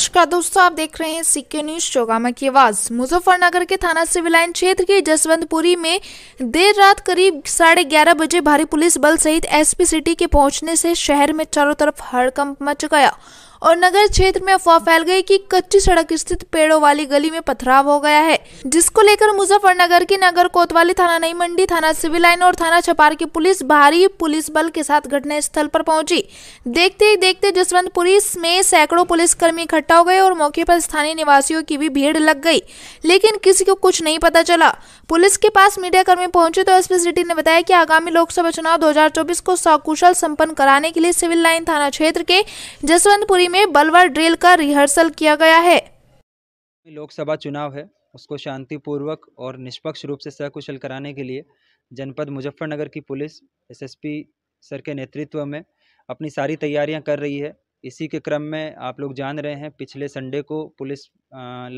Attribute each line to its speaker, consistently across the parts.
Speaker 1: नमस्कार दोस्तों आप देख रहे हैं सिक्के न्यूज चौगामा की आवाज मुजफ्फरनगर के थाना सिविल लाइन क्षेत्र के जसवंतपुरी में देर रात करीब साढ़े ग्यारह बजे भारी पुलिस बल सहित एसपी सिटी के पहुंचने से शहर में चारों तरफ हड़कंप मच गया और नगर क्षेत्र में अफवाह फैल गई कि कच्ची सड़क स्थित पेड़ों वाली गली में पथराव हो गया है जिसको लेकर मुजफ्फरनगर की नगर कोतवाली थाना नई मंडी थाना सिविल लाइन और थाना छपार की पुलिस भारी पुलिस बल के साथ घटना स्थल पर पहुंची देखते ही देखते जसवंत पुलिस में सैकड़ों पुलिसकर्मी इकट्ठा हो गए और मौके पर स्थानीय निवासियों की भी भीड़ लग गई लेकिन किसी को कुछ नहीं पता चला पुलिस के पास मीडिया कर्मी पहुंचे तो एसपी सिटी ने बताया कि आगामी लोकसभा चुनाव 2024 को सकुशल संपन्न कराने के लिए सिविल लाइन थाना क्षेत्र के जसवंतपुरी में बलवा ड्रिल का रिहर्सल किया गया है
Speaker 2: लोकसभा चुनाव है उसको शांतिपूर्वक और निष्पक्ष रूप से सकुशल कराने के लिए जनपद मुजफ्फरनगर की पुलिस एसएसपी सर के नेतृत्व में अपनी सारी तैयारियां कर रही है इसी के क्रम में आप लोग जान रहे हैं पिछले संडे को पुलिस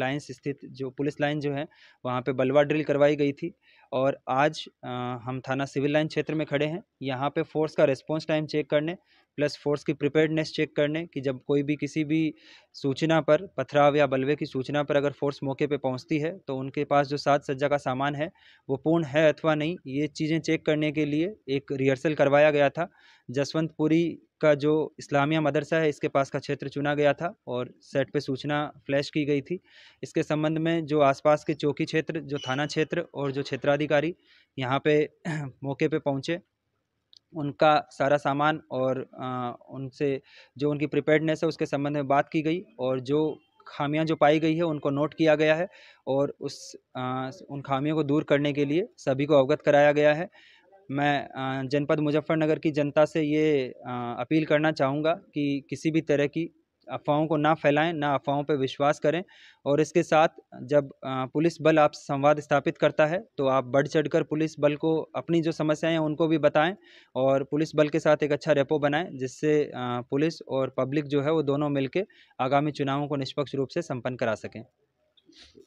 Speaker 2: लाइन्स स्थित जो पुलिस लाइन जो है वहाँ पे बलवा ड्रिल करवाई गई थी और आज आ, हम थाना सिविल लाइन क्षेत्र में खड़े हैं यहाँ पे फोर्स का रिस्पांस टाइम चेक करने प्लस फोर्स की प्रिपेयर्डनेस चेक करने कि जब कोई भी किसी भी सूचना पर पथराव या बलवे की सूचना पर अगर फोर्स मौके पे पहुंचती है तो उनके पास जो साज सज्जा का सामान है वो पूर्ण है अथवा नहीं ये चीज़ें चेक करने के लिए एक रिहर्सल करवाया गया था जसवंतपुरी का जो इस्लामिया मदरसा है इसके पास का क्षेत्र चुना गया था और सेट पे सूचना फ्लैश की गई थी इसके संबंध में जो आसपास के चौकी क्षेत्र जो थाना क्षेत्र और जो क्षेत्राधिकारी यहाँ पे मौके पे पहुँचे उनका सारा सामान और आ, उनसे जो उनकी प्रिपेयर्डनेस है उसके संबंध में बात की गई और जो खामियां जो पाई गई है उनको नोट किया गया है और उस आ, उन खामियों को दूर करने के लिए सभी को अवगत कराया गया है मैं जनपद मुजफ्फरनगर की जनता से ये अपील करना चाहूँगा कि किसी भी तरह की अफवाहों को ना फैलाएं ना अफवाहों पर विश्वास करें और इसके साथ जब पुलिस बल आपसे संवाद स्थापित करता है तो आप बढ़ चढ़कर पुलिस बल को अपनी जो समस्याएं हैं उनको भी बताएं और पुलिस बल के साथ एक अच्छा रेपो बनाएं जिससे पुलिस और पब्लिक जो है वो दोनों मिलकर आगामी चुनावों को निष्पक्ष रूप से संपन्न करा सकें